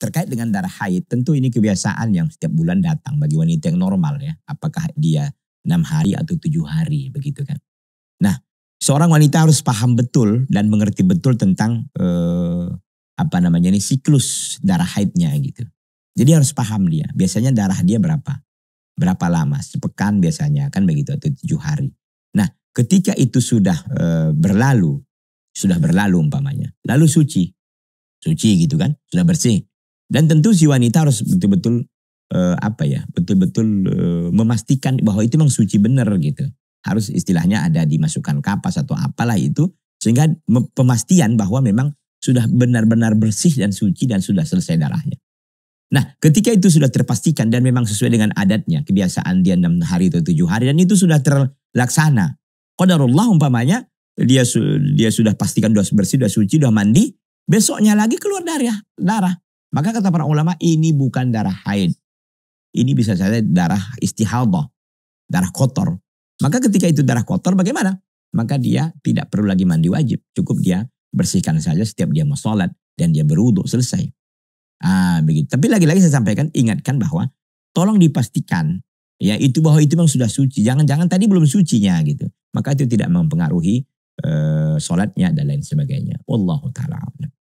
Terkait dengan darah haid, tentu ini kebiasaan yang setiap bulan datang bagi wanita yang normal ya. Apakah dia enam hari atau tujuh hari begitu kan. Nah, seorang wanita harus paham betul dan mengerti betul tentang eh, apa namanya ini siklus darah haidnya gitu. Jadi harus paham dia. Biasanya darah dia berapa? Berapa lama? Sepekan biasanya kan begitu atau tujuh hari. Nah, ketika itu sudah eh, berlalu, sudah berlalu umpamanya. Lalu suci, suci gitu kan? Sudah bersih. Dan tentu si wanita harus betul-betul uh, apa ya, betul-betul uh, memastikan bahwa itu memang suci benar gitu. Harus istilahnya ada dimasukkan kapas atau apalah itu sehingga pemastian bahwa memang sudah benar-benar bersih dan suci dan sudah selesai darahnya. Nah, ketika itu sudah terpastikan dan memang sesuai dengan adatnya, kebiasaan dia enam hari atau tujuh hari dan itu sudah terlaksana. Qadarullah umpamanya dia dia sudah pastikan sudah bersih, sudah suci, sudah mandi, besoknya lagi keluar darah, darah. Maka kata para ulama ini bukan darah haid. Ini bisa saja darah istihadah, darah kotor. Maka ketika itu darah kotor bagaimana? Maka dia tidak perlu lagi mandi wajib. Cukup dia bersihkan saja setiap dia mau sholat dan dia berwudhu selesai. Ah, begitu. Tapi lagi-lagi saya sampaikan ingatkan bahwa tolong dipastikan ya itu bahwa itu memang sudah suci. Jangan-jangan tadi belum sucinya gitu. Maka itu tidak mempengaruhi uh, sholatnya dan lain sebagainya. Wallahu taala.